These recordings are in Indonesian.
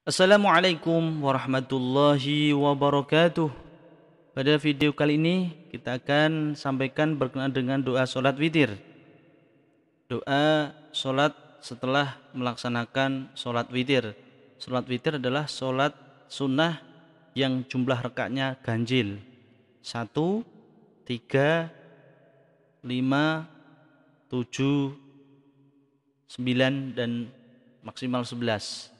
Assalamualaikum warahmatullahi wabarakatuh. Pada video kali ini kita akan sampaikan berkenaan dengan doa solat witir. Doa solat setelah melaksanakan solat witir. Solat witir adalah solat sunnah yang jumlah rekatnya ganjil. Satu, tiga, lima, tujuh, sembilan, dan maksimal sebelas.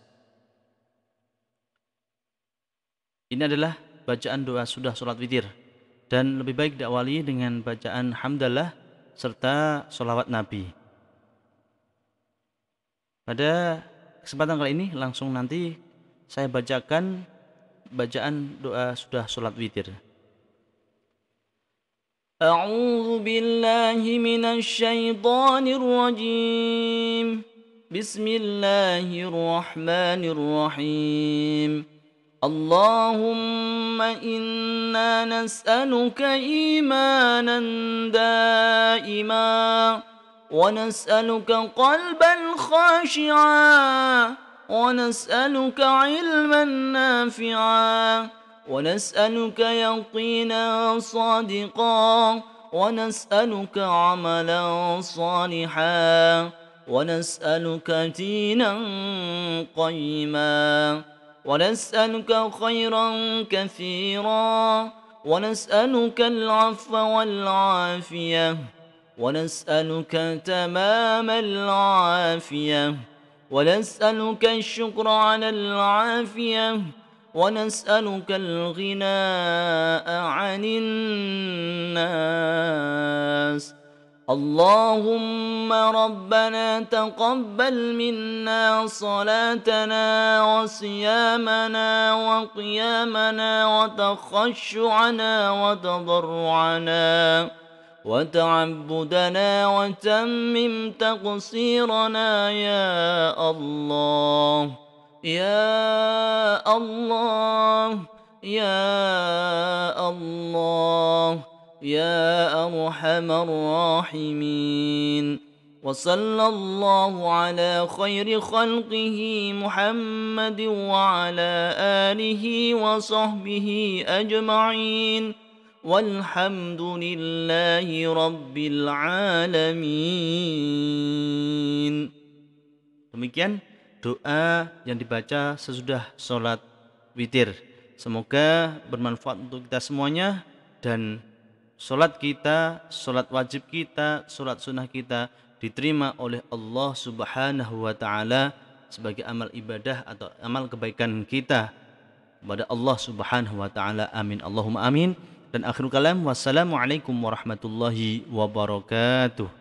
Ini adalah bacaan doa sudah sholat witir dan lebih baik diawali dengan bacaan hamdalah serta sholawat Nabi. Pada kesempatan kali ini langsung nanti saya bacakan bacaan doa sudah sholat witir. أعوذ بالله من الشيطان الرجيم بسم اللهم إنا نسألك إيمانا دائما ونسألك قلبا خاشعا ونسألك علما نافعا ونسألك يقينا صادقا ونسألك عملا صالحا ونسألك دينا قيما ونسألك خيرا كثيرا ونسألك العفو والعافية ونسألك تمام العافية ونسألك الشكر على العافية ونسألك الغناء عن الناس اللهم ربنا تقبل منا صلاتنا وصيامنا وقيامنا وتخشعنا وتضرعنا وتعبدنا وتمم تقصيرنا يا الله يا الله يا الله يا أرحم الراحمين وصلى الله على خير خلقه محمد وعلى آله وصحبه أجمعين والحمد لله رب العالمين Demikian doa yang dibaca sesudah sholat witir. Semoga bermanfaat untuk kita semuanya dan Solat kita, solat wajib kita, solat sunnah kita diterima oleh Allah Subhanahu wa taala sebagai amal ibadah atau amal kebaikan kita kepada Allah Subhanahu wa taala. Amin. Allahumma amin. Dan akhir kalam wassalamualaikum warahmatullahi wabarakatuh.